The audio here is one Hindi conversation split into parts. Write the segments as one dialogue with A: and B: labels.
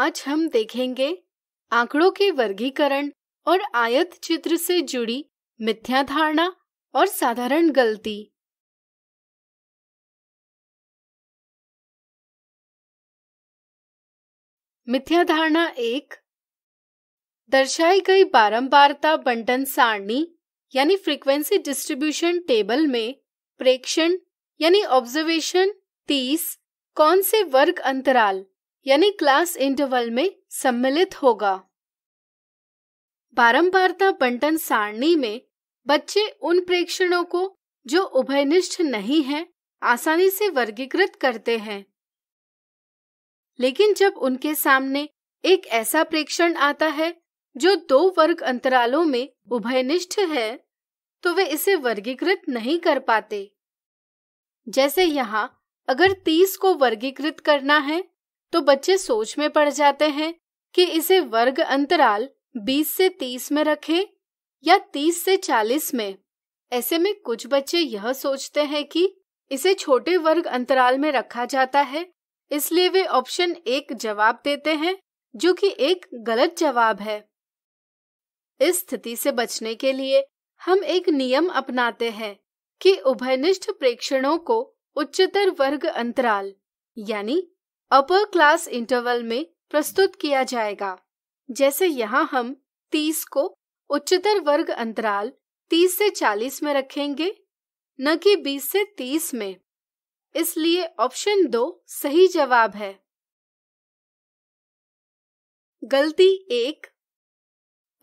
A: आज हम देखेंगे आंकड़ों के वर्गीकरण और आयत चित्र से जुड़ी मिथ्या धारणा और साधारण गलती मिथ्या धारणा एक दर्शाई गई बारंबारता बंटन सारणी यानी फ्रीक्वेंसी डिस्ट्रीब्यूशन टेबल में प्रेक्षण यानी ऑब्जर्वेशन तीस कौन से वर्ग अंतराल यानी क्लास इंटरवल में सम्मिलित होगा बारंबारता बंटन सारणी में बच्चे उन प्रेक्षणों को जो उभयनिष्ठ नहीं है आसानी से वर्गीकृत करते हैं लेकिन जब उनके सामने एक ऐसा प्रेक्षण आता है जो दो वर्ग अंतरालों में उभयनिष्ठ है तो वे इसे वर्गीकृत नहीं कर पाते जैसे यहाँ अगर तीस को वर्गीकृत करना है तो बच्चे सोच में पड़ जाते हैं कि इसे वर्ग अंतराल 20 से 30 में रखें या 30 से 40 में ऐसे में कुछ बच्चे यह सोचते हैं कि इसे छोटे वर्ग अंतराल में रखा जाता है इसलिए वे ऑप्शन एक जवाब देते हैं जो कि एक गलत जवाब है इस स्थिति से बचने के लिए हम एक नियम अपनाते हैं कि उभयनिष्ठ प्रेक्षणों को उच्चतर वर्ग अंतराल यानी अपर क्लास इंटरवल में प्रस्तुत किया जाएगा जैसे यहाँ हम 30 को उच्चतर वर्ग अंतराल 30 से 40 में रखेंगे न कि 20 से 30 में इसलिए ऑप्शन दो सही जवाब है गलती एक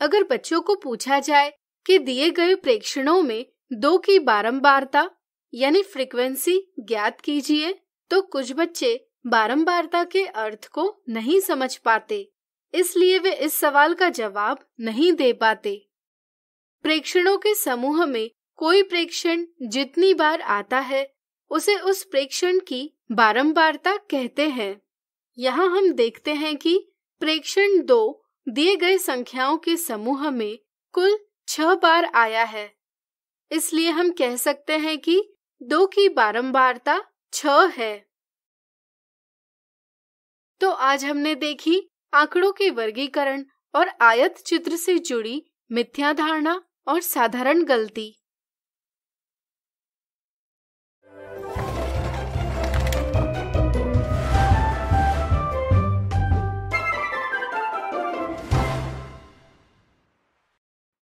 A: अगर बच्चों को पूछा जाए कि दिए गए प्रेक्षणों में दो की बारंबारता यानी फ्रीक्वेंसी ज्ञात कीजिए तो कुछ बच्चे बारंबारता के अर्थ को नहीं समझ पाते इसलिए वे इस सवाल का जवाब नहीं दे पाते प्रेक्षणों के समूह में कोई प्रेक्षण जितनी बार आता है उसे उस प्रेक्षण की बारंबारता कहते हैं यहाँ हम देखते हैं कि प्रेक्षण दो दिए गए संख्याओं के समूह में कुल छह बार आया है इसलिए हम कह सकते हैं कि दो की बारंबारता छ है तो आज हमने देखी आंकड़ों के वर्गीकरण और आयत चित्र से जुड़ी मिथ्या धारणा और साधारण गलती